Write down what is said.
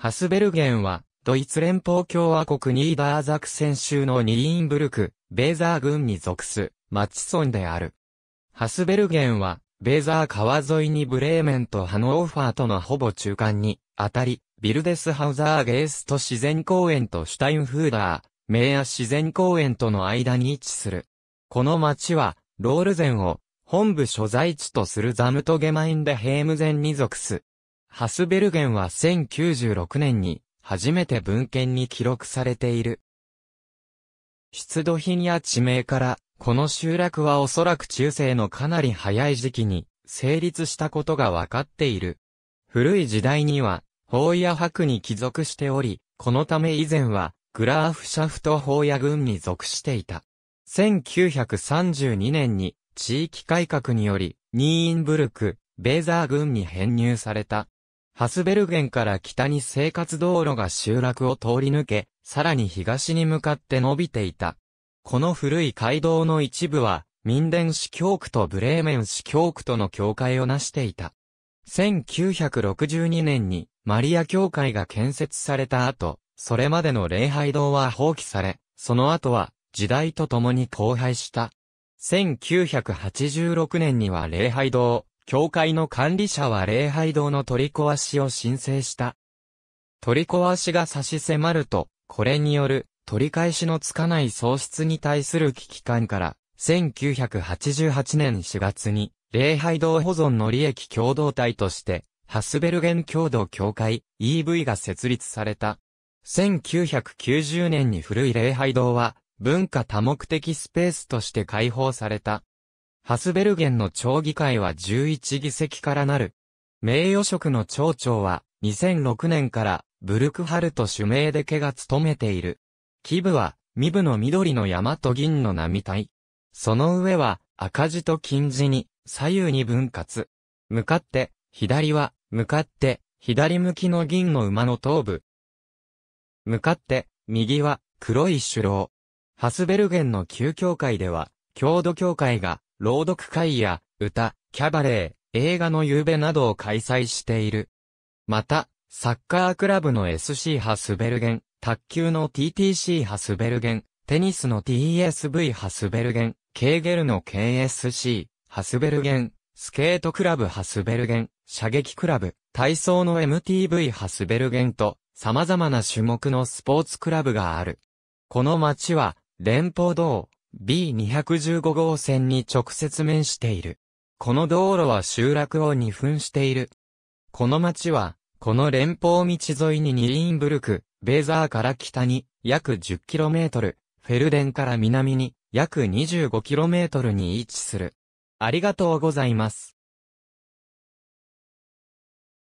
ハスベルゲンは、ドイツ連邦共和国ニーダーザクセン州のニーンブルク、ベーザー郡に属す、町村である。ハスベルゲンは、ベーザー川沿いにブレーメンとハノーファーとのほぼ中間に、あたり、ビルデスハウザーゲースト自然公園とシュタインフーダー、メーア自然公園との間に位置する。この町は、ロールゼンを、本部所在地とするザムトゲマインでヘームゼンに属す。ハスベルゲンは1096年に初めて文献に記録されている。出土品や地名から、この集落はおそらく中世のかなり早い時期に成立したことがわかっている。古い時代には、法や博に帰属しており、このため以前は、グラーフシャフト法や軍に属していた。1932年に、地域改革により、ニーインブルク、ベーザー軍に編入された。ハスベルゲンから北に生活道路が集落を通り抜け、さらに東に向かって伸びていた。この古い街道の一部は、ミンデン市教区とブレーメン市教区との境界を成していた。1962年にマリア教会が建設された後、それまでの礼拝堂は放棄され、その後は時代とともに荒廃した。1986年には礼拝堂、教会の管理者は礼拝堂の取り壊しを申請した。取り壊しが差し迫ると、これによる取り返しのつかない喪失に対する危機感から、1988年4月に、礼拝堂保存の利益共同体として、ハスベルゲン共同協会 EV が設立された。1990年に古い礼拝堂は、文化多目的スペースとして開放された。ハスベルゲンの町議会は11議席からなる。名誉職の町長は2006年からブルクハルト主名で家が務めている。基部は身部の緑の山と銀の並体。その上は赤字と金字に左右に分割。向かって左は向かって左向きの銀の馬の頭部。向かって右は黒い首郎。ハスベルゲンの旧教会では、郷土教会が朗読会や歌、キャバレー、映画の夕べなどを開催している。また、サッカークラブの SC ハスベルゲン、卓球の TTC ハスベルゲン、テニスの TSV ハスベルゲン、ケーゲルの KSC、ハスベルゲン、スケートクラブハスベルゲン、射撃クラブ、体操の MTV ハスベルゲンと、様々な種目のスポーツクラブがある。この街は、連邦道、B215 号線に直接面している。この道路は集落を二分している。この町は、この連邦道沿いにニリンブルク、ベーザーから北に約 10km、フェルデンから南に約 25km に位置する。ありがとうございます。